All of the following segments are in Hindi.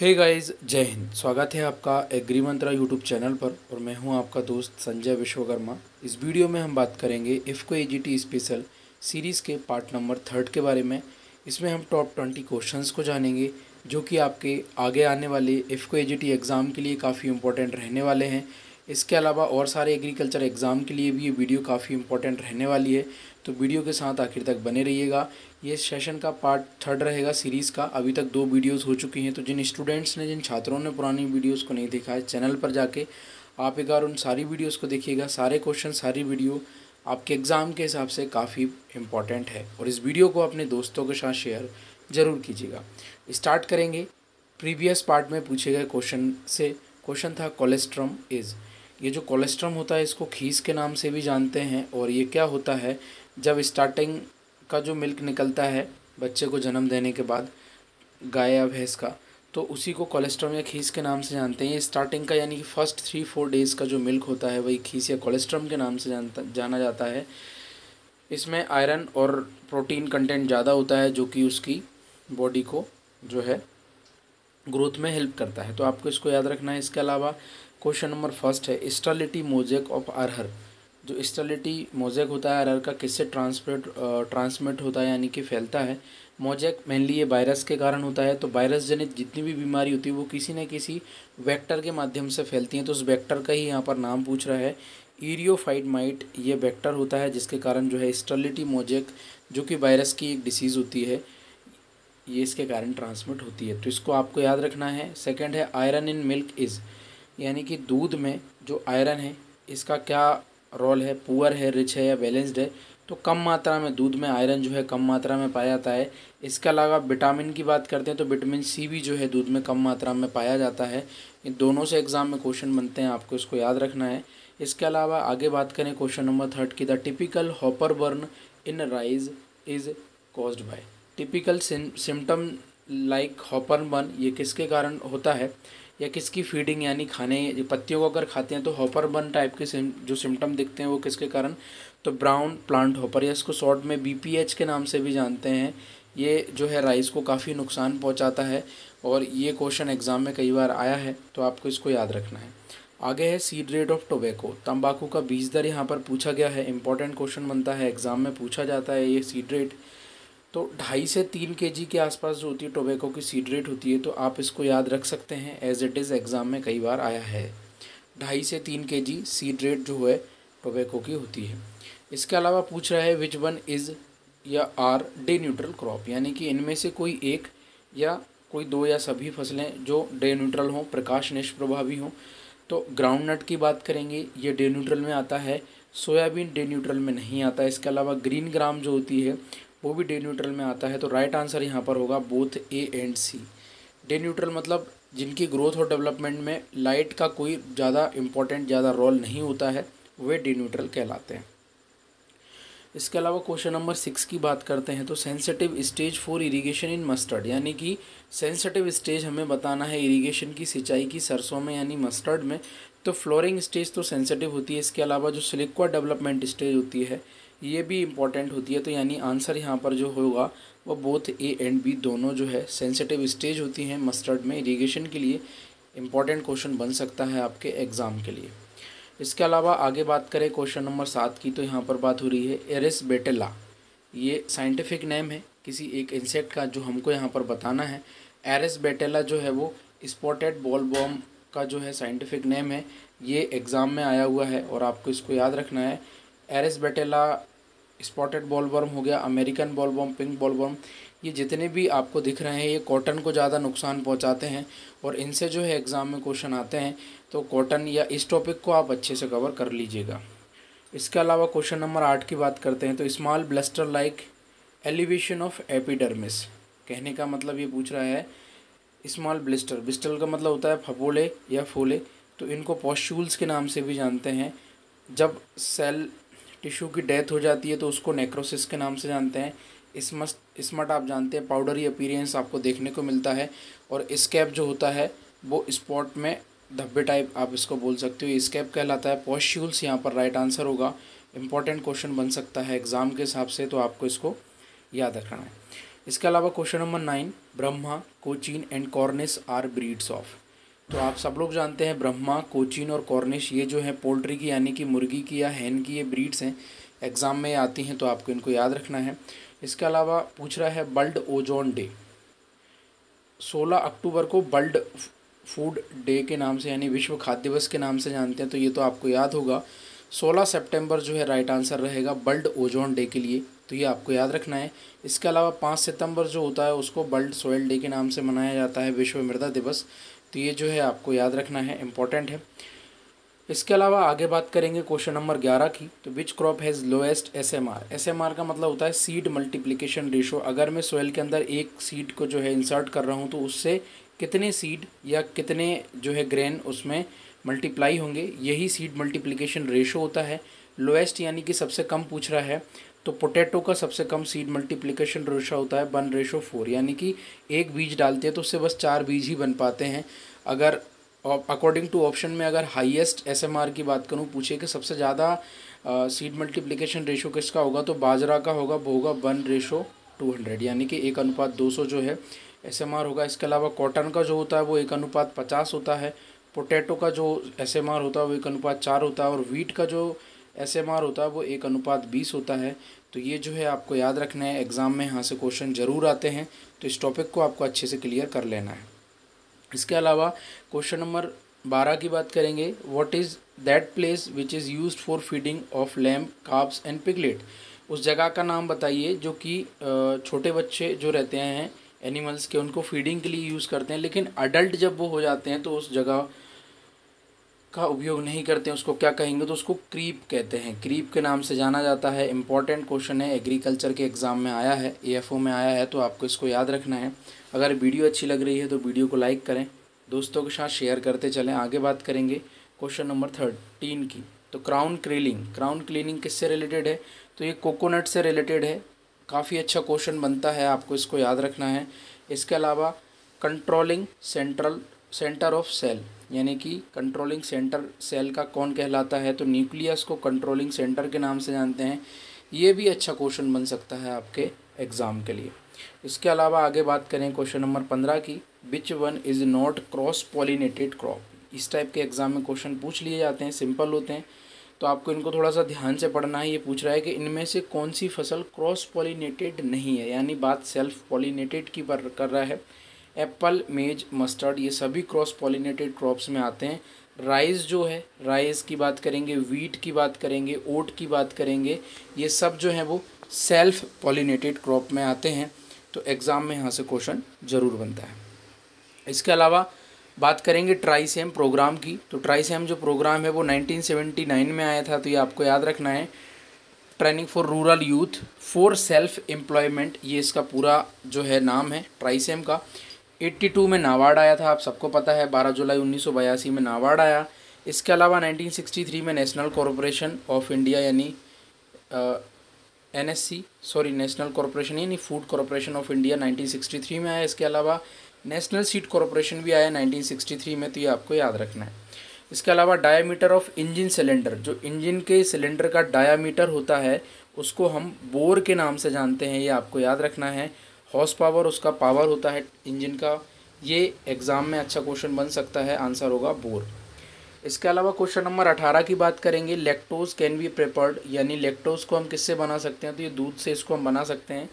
हे गाइस जय हिंद स्वागत है आपका एग्री मंत्रा यूट्यूब चैनल पर और मैं हूं आपका दोस्त संजय विश्वकर्मा इस वीडियो में हम बात करेंगे इफ़को ए स्पेशल सीरीज़ के पार्ट नंबर थर्ड के बारे में इसमें हम टॉप ट्वेंटी क्वेश्चंस को जानेंगे जो कि आपके आगे आने वाले इफ़को ए एग्ज़ाम के लिए काफ़ी इंपॉर्टेंट रहने वाले हैं इसके अलावा और सारे एग्रीकल्चर एग्ज़ाम के लिए भी ये वीडियो काफ़ी इंपॉर्टेंट रहने वाली है तो वीडियो के साथ आखिर तक बने रहिएगा ये सेशन का पार्ट थर्ड रहेगा सीरीज़ का अभी तक दो वीडियोस हो चुकी हैं तो जिन स्टूडेंट्स ने जिन छात्रों ने पुरानी वीडियोस को नहीं देखा है चैनल पर जाके आप एक बार उन सारी वीडियोज़ को देखिएगा सारे क्वेश्चन सारी वीडियो आपके एग्ज़ाम के हिसाब से काफ़ी इम्पॉर्टेंट है और इस वीडियो को अपने दोस्तों के साथ शेयर ज़रूर कीजिएगा स्टार्ट करेंगे प्रीवियस पार्ट में पूछे गए क्वेश्चन से क्वेश्चन था कोलेस्ट्रम इज़ ये जो कोलेस्ट्रम होता है इसको खीस के नाम से भी जानते हैं और ये क्या होता है जब स्टार्टिंग का जो मिल्क निकलता है बच्चे को जन्म देने के बाद गाय या भैंस का तो उसी को कोलेस्ट्रम या खीस के नाम से जानते हैं स्टार्टिंग का यानी कि फर्स्ट थ्री फोर डेज़ का जो मिल्क होता है वही खीस या कोलेस्ट्रम के नाम से जानता जाना जाता है इसमें आयरन और प्रोटीन कंटेंट ज़्यादा होता है जो कि उसकी बॉडी को जो है ग्रोथ में हेल्प करता है तो आपको इसको याद रखना है इसके अलावा क्वेश्चन नंबर फर्स्ट है स्टालिटी मोजेक ऑफ अरहर जो स्टालिटी मोजेक होता है अरहर का किससे ट्रांसमिट ट्रांसमिट होता है यानी कि फैलता है मोजेक मेनली ये वायरस के कारण होता है तो वायरस जनित जितनी भी बीमारी होती है वो किसी न किसी वेक्टर के माध्यम से फैलती है तो उस वेक्टर का ही यहाँ पर नाम पूछ रहा है ईरियोफाइड माइट ये वेक्टर होता है जिसके कारण जो है स्टर्लिटी मोजेक जो कि वायरस की एक डिसीज़ होती है ये इसके कारण ट्रांसमिट होती है तो इसको आपको याद रखना है सेकेंड है आयरन इन मिल्क इज़ यानी कि दूध में जो आयरन है इसका क्या रोल है पुअर है रिच है या बैलेंस्ड है तो कम मात्रा में दूध में आयरन जो है कम मात्रा में पाया जाता है इसके अलावा विटामिन की बात करते हैं तो विटामिन सी भी जो है दूध में कम मात्रा में पाया जाता है इन दोनों से एग्ज़ाम में क्वेश्चन बनते हैं आपको इसको याद रखना है इसके अलावा आगे बात करें क्वेश्चन नंबर थर्ड की the typical hopper burn in rice is caused by typical symptom like hopper burn ये किसके कारण होता है या किसकी फीडिंग यानी खाने पत्तियों को अगर खाते हैं तो हॉपर बन टाइप के सिम, जो सिम्टम दिखते हैं वो किसके कारण तो ब्राउन प्लांट हॉपर या इसको शॉर्ट में बी के नाम से भी जानते हैं ये जो है राइस को काफ़ी नुकसान पहुंचाता है और ये क्वेश्चन एग्ज़ाम में कई बार आया है तो आपको इसको याद रखना है आगे है सीड रेट ऑफ टोबैको तंबाकू का बीज दर यहाँ पर पूछा गया है इंपॉर्टेंट क्वेश्चन बनता है एग्ज़ाम में पूछा जाता है ये सीड रेट तो ढाई से तीन के जी के आसपास जो होती है टोबैको की सीड रेट होती है तो आप इसको याद रख सकते हैं एज इट इज़ एग्ज़ाम में कई बार आया है ढाई से तीन के जी सीड रेट जो है टोबैको की होती है इसके अलावा पूछ रहा है विच वन इज़ या आर डे न्यूट्रल क्रॉप यानी कि इनमें से कोई एक या कोई दो या सभी फसलें जो डे न्यूट्रल हों प्रकाश निष्प्रभावी हों तो ग्राउंड नट की बात करेंगे ये डे न्यूट्रल में आता है सोयाबीन डे न्यूट्रल में नहीं आता इसके अलावा ग्रीन ग्राम जो होती है वो भी डे न्यूट्रल में आता है तो राइट आंसर यहाँ पर होगा both A and C day neutral मतलब जिनकी ग्रोथ और डेवलपमेंट में लाइट का कोई ज़्यादा इम्पोर्टेंट ज़्यादा रोल नहीं होता है वे डे न्यूट्रल कहलाते हैं इसके अलावा क्वेश्चन नंबर सिक्स की बात करते हैं तो sensitive stage for irrigation in mustard यानी कि सेंसिटिव स्टेज हमें बताना है इरिगेशन की सिंचाई की सरसों में यानी मस्टर्ड में तो फ्लोरिंग स्टेज तो सेंसिटिव होती है इसके अलावा जो सिलिक्वा डेवलपमेंट स्टेज होती है ये भी इम्पॉर्टेंट होती है तो यानी आंसर यहाँ पर जो होगा वह बोथ ए एंड बी दोनों जो है सेंसिटिव स्टेज होती हैं मस्टर्ड में इरीगेशन के लिए इम्पॉर्टेंट क्वेश्चन बन सकता है आपके एग्ज़ाम के लिए इसके अलावा आगे बात करें क्वेश्चन नंबर सात की तो यहाँ पर बात हो रही है एरिस बेटेला ये साइंटिफिक नेम है किसी एक इंसेक्ट का जो हमको यहाँ पर बताना है एरिस बेटेला जो है वो स्पॉटेड बॉल बॉम का जो है साइंटिफिक नेम है ये एग्ज़ाम में आया हुआ है और आपको इसको याद रखना है एरिस बेटेला स्पॉटेड बॉलबर्म हो गया अमेरिकन बॉलबर्म पिंक बॉलबर्म ये जितने भी आपको दिख रहे हैं ये कॉटन को ज़्यादा नुकसान पहुंचाते हैं और इनसे जो है एग्ज़ाम में क्वेश्चन आते हैं तो कॉटन या इस टॉपिक को आप अच्छे से कवर कर लीजिएगा इसके अलावा क्वेश्चन नंबर आठ की बात करते हैं तो small blister like elevation of epidermis कहने का मतलब ये पूछ रहा है स्मॉल ब्लिस्टर ब्लिस्टर का मतलब होता है फपोले या फूले तो इनको पॉस्ट्यूल्स के नाम से भी जानते हैं जब सेल टिश्यू की डेथ हो जाती है तो उसको नेक्रोसिस के नाम से जानते हैं इसमस्ट इसमट आप जानते हैं पाउडरी अपीरेंस आपको देखने को मिलता है और स्कैप जो होता है वो स्पॉट में धब्बे टाइप आप इसको बोल सकते हो स्कैप कहलाता है पॉस्ट्यूल्स यहाँ पर राइट आंसर होगा इंपॉर्टेंट क्वेश्चन बन सकता है एग्ज़ाम के हिसाब से तो आपको इसको याद रखना है इसके अलावा question number nine Brahma Cochin and Cornish are breeds of तो आप सब लोग जानते हैं ब्रह्मा कोचिन और कॉर्निश ये जो है पोल्ट्री की यानी कि मुर्गी की या हैन की ये ब्रीड्स हैं एग्ज़ाम में आती हैं तो आपको इनको याद रखना है इसके अलावा पूछ रहा है बल्ड ओजोन डे 16 अक्टूबर को बल्ड फूड डे के नाम से यानी विश्व खाद्य दिवस के नाम से जानते हैं तो ये तो आपको याद होगा 16 सितंबर जो है राइट आंसर रहेगा बल्ड ओजोन डे के लिए तो ये आपको याद रखना है इसके अलावा पाँच सितंबर जो होता है उसको बल्ड सोयल डे के नाम से मनाया जाता है विश्व मृदा दिवस तो ये जो है आपको याद रखना है इम्पॉर्टेंट है इसके अलावा आगे बात करेंगे क्वेश्चन नंबर ग्यारह की तो which crop has lowest S M R S M R का मतलब होता है सीड मल्टीप्लिकेशन रेशो अगर मैं सोयल के अंदर एक सीड को जो है इंसर्ट कर रहा हूँ तो उससे कितने सीड या कितने जो है ग्रेन उसमें मल्टीप्लाई होंगे यही सीड मल्टीप्लिकेशन रेशो होता है लोएस्ट यानी कि सबसे कम पूछ रहा है तो पोटैटो का सबसे कम सीड मल्टीप्लिकेशन रेशा होता है वन रेशो फोर यानी कि एक बीज डालते हैं तो उससे बस चार बीज ही बन पाते हैं अगर अकॉर्डिंग टू ऑप्शन में अगर हाईएस्ट एसएमआर की बात करूँ पूछे कि सबसे ज़्यादा सीड मल्टीप्लिकेशन रेशो किसका होगा तो बाजरा का होगा वो होगा वन रेशो टू हंड्रेड यानी कि एक अनुपात दो सौ जो है एस एम आर होगा इसके अलावा कॉटन का जो होता है वो एक अनुपात पचास होता है पोटैटो का जो एस एम आर होता है वो एक अनुपात चार होता है और वीट का जो एस एम आर होता है वो एक अनुपात बीस होता है तो ये जो है आपको याद रखना है एग्ज़ाम में यहाँ से क्वेश्चन ज़रूर आते हैं तो इस टॉपिक को आपको अच्छे से क्लियर कर लेना है इसके अलावा क्वेश्चन नंबर बारह की बात करेंगे what is that place which is use for feeding of lamb calves and piglet उस जगह का नाम बताइए जो कि छोटे बच्चे जो रहते हैं एनिमल्स के उनको फीडिंग के लिए यूज़ करते हैं लेकिन अडल्ट जब वो हो जाते हैं तो उस जगह का उपयोग नहीं करते हैं उसको क्या कहेंगे तो उसको क्रीप कहते हैं क्रीप के नाम से जाना जाता है इंपॉर्टेंट क्वेश्चन है एग्रीकल्चर के एग्ज़ाम में आया है एएफओ में आया है तो आपको इसको याद रखना है अगर वीडियो अच्छी लग रही है तो वीडियो को लाइक करें दोस्तों के साथ शेयर करते चलें आगे बात करेंगे क्वेश्चन नंबर थर्टीन की तो क्राउन क्रीलिंग क्राउन क्लीनिंग किससे रिलेटेड है तो ये कोकोनट से रिलेटेड है काफ़ी अच्छा क्वेश्चन बनता है आपको इसको याद रखना है इसके अलावा controlling central centre of cell यानी कि कंट्रोलिंग सेंटर सेल का कौन कहलाता है तो न्यूक्लियस को कंट्रोलिंग सेंटर के नाम से जानते हैं ये भी अच्छा क्वेश्चन बन सकता है आपके एग्ज़ाम के लिए इसके अलावा आगे बात करें क्वेश्चन नंबर पंद्रह की which one is not cross pollinated crop इस टाइप के एग्ज़ाम में क्वेश्चन पूछ लिए जाते हैं सिंपल होते हैं तो आपको इनको थोड़ा सा ध्यान से पढ़ना है ये पूछ रहा है कि इनमें से कौन सी फसल क्रॉस पॉलिनेटेड नहीं है यानी बात सेल्फ पॉलिनेटेड की पर कर रहा है एप्पल मेज मस्टर्ड ये सभी क्रॉस पॉलिनेटेड क्रॉप्स में आते हैं राइस जो है राइस की बात करेंगे वीट की बात करेंगे ओट की बात करेंगे ये सब जो है वो सेल्फ पॉलिनेटेड क्रॉप में आते हैं तो एग्ज़ाम में यहाँ से क्वेश्चन ज़रूर बनता है इसके अलावा बात करेंगे ट्राईसेम प्रोग्राम की तो ट्राईसेम जो प्रोग्राम है वो 1979 में आया था तो ये आपको याद रखना है training for rural youth for self employment ये इसका पूरा जो है नाम है ट्राईसेम का 82 में नाबार्ड आया था आप सबको पता है 12 जुलाई उन्नीस में नाबार्ड आया इसके अलावा 1963 में नेशनल कॉरपोरेशन ऑफ इंडिया यानी एन सॉरी नेशनल कॉरपोरेशन यानी फूड कॉरपोरेशन ऑफ इंडिया 1963 में आया इसके अलावा नेशनल सीट कॉरपोरेशन भी आया 1963 में तो ये आपको याद रखना है इसके अलावा डायामीटर ऑफ इंजन सिलेंडर जो इंजन के सिलेंडर का डायामीटर होता है उसको हम बोर के नाम से जानते हैं ये आपको याद रखना है हॉर्स पावर उसका पावर होता है इंजन का ये एग्ज़ाम में अच्छा क्वेश्चन बन सकता है आंसर होगा बोर इसके अलावा क्वेश्चन नंबर अठारह की बात करेंगे लेक्टोज कैन बी प्रिपर्ड यानी लेक्टोज को हम किससे बना सकते हैं तो ये दूध से इसको हम बना सकते हैं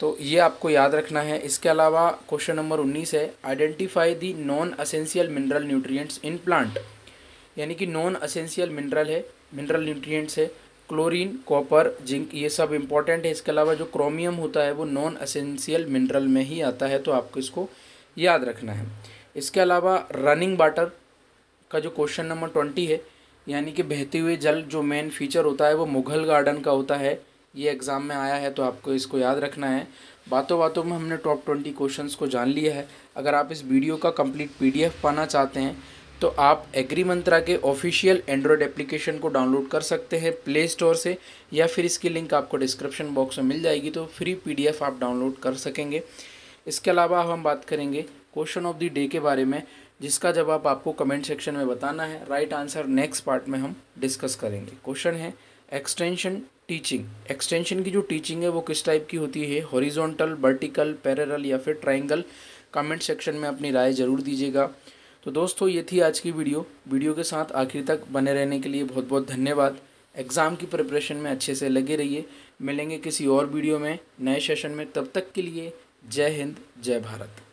तो ये आपको याद रखना है इसके अलावा क्वेश्चन नंबर उन्नीस है identify the non essential mineral nutrients in plant यानी कि नॉन असेंशियल मिनरल है मिनरल न्यूट्रिएंट्स है क्लोरीन कॉपर जिंक ये सब इम्पॉर्टेंट है इसके अलावा जो क्रोमियम होता है वो नॉन असेंशियल मिनरल में ही आता है तो आपको इसको याद रखना है इसके अलावा रनिंग वाटर का जो क्वेश्चन नंबर ट्वेंटी है यानी कि बहते हुए जल जो मेन फीचर होता है वो मुगल गार्डन का होता है ये एग्ज़ाम में आया है तो आपको इसको याद रखना है बातों बातों में हमने टॉप ट्वेंटी क्वेश्चंस को जान लिया है अगर आप इस वीडियो का कंप्लीट पीडीएफ पाना चाहते हैं तो आप एग्री मंत्रा के ऑफिशियल एंड्रॉयड एप्लीकेशन को डाउनलोड कर सकते हैं प्ले स्टोर से या फिर इसकी लिंक आपको डिस्क्रिप्शन बॉक्स में मिल जाएगी तो फ्री पीडीएफ आप डाउनलोड कर सकेंगे इसके अलावा हम बात करेंगे क्वेश्चन ऑफ द डे के बारे में जिसका जवाब आपको कमेंट सेक्शन में बताना है राइट आंसर नेक्स्ट पार्ट में हम डिस्कस करेंगे क्वेश्चन है एक्सटेंशन टीचिंग एक्सटेंशन की जो टीचिंग है वो किस टाइप की होती है हॉरिजॉन्टल वर्टिकल पैरेलल या फिर ट्राइंगल कमेंट सेक्शन में अपनी राय ज़रूर दीजिएगा तो दोस्तों ये थी आज की वीडियो वीडियो के साथ आखिर तक बने रहने के लिए बहुत बहुत धन्यवाद एग्ज़ाम की प्रिपरेशन में अच्छे से लगे रहिए मिलेंगे किसी और वीडियो में नए सेशन में तब तक के लिए जय हिंद जय भारत